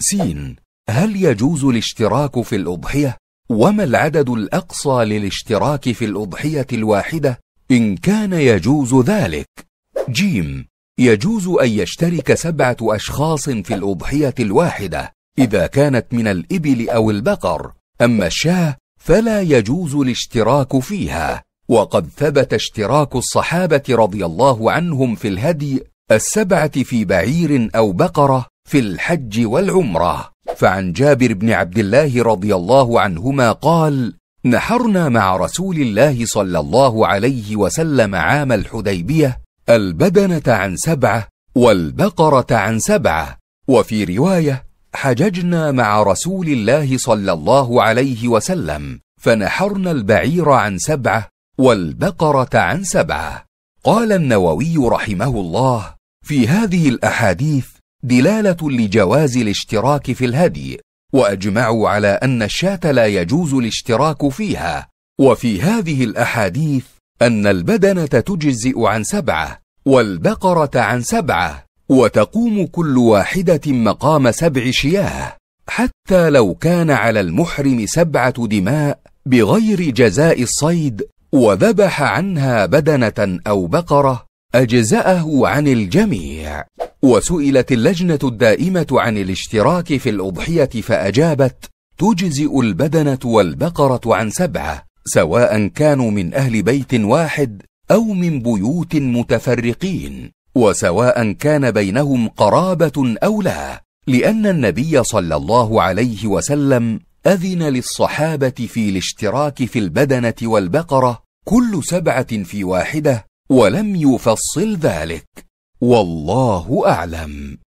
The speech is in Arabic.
سين هل يجوز الاشتراك في الأضحية؟ وما العدد الأقصى للاشتراك في الأضحية الواحدة إن كان يجوز ذلك؟ جيم يجوز أن يشترك سبعة أشخاص في الأضحية الواحدة إذا كانت من الإبل أو البقر أما الشاه فلا يجوز الاشتراك فيها وقد ثبت اشتراك الصحابة رضي الله عنهم في الهدي السبعة في بعير أو بقرة في الحج والعمره فعن جابر بن عبد الله رضي الله عنهما قال نحرنا مع رسول الله صلى الله عليه وسلم عام الحديبيه البدنه عن سبعه والبقره عن سبعه وفي روايه حججنا مع رسول الله صلى الله عليه وسلم فنحرنا البعير عن سبعه والبقره عن سبعه قال النووي رحمه الله في هذه الاحاديث دلالة لجواز الاشتراك في الهدي وأجمعوا على أن الشاة لا يجوز الاشتراك فيها وفي هذه الأحاديث أن البدنة تجزئ عن سبعة والبقرة عن سبعة وتقوم كل واحدة مقام سبع شياه حتى لو كان على المحرم سبعة دماء بغير جزاء الصيد وذبح عنها بدنة أو بقرة أجزأه عن الجميع وسئلت اللجنة الدائمة عن الاشتراك في الأضحية فأجابت تجزئ البدنة والبقرة عن سبعة سواء كانوا من أهل بيت واحد أو من بيوت متفرقين وسواء كان بينهم قرابة أو لا لأن النبي صلى الله عليه وسلم أذن للصحابة في الاشتراك في البدنة والبقرة كل سبعة في واحدة ولم يفصل ذلك والله أعلم